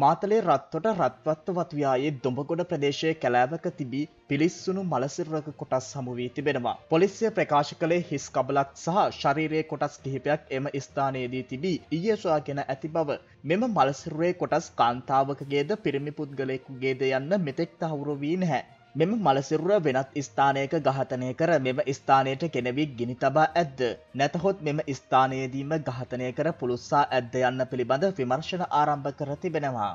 මාතලේ රත්වට රත්වත්ව වත්වයායේ දොඹගොඩ ප්‍රදේශය කැලෑවක තිබී පිලිස්සුණු මලසිරක කොටස් හමුවී තිබෙනවා. පොලිසිය ප්‍රකාශ කළේ හිස් කබලක් සහ ශරීරයේ කොටස් කිහිපයක් එම ස්ථානයේදී තිබී ඊයේ සොයාගෙන ඇති බව. මෙම මලසිරුවේ කොටස් කාන්තාවකගේද පිරිමි පුද්ගලයෙකුගේද යන්න මෙතෙක් තහවුරු වී නැහැ. මෙම මලසිරුර වෙනත් ස්ථානයක ගහතනය කර මෙම ස්ථානයට කෙනෙවික් ගිනි තබා ඇද්ද. නැතහොත් මෙම ස්ථානයේදීම ගහතනය කර පුළුස්සා ඇද්ද යන්න පිළිබඳ විමර්ශන ආරම්භ කර තිබෙනවා.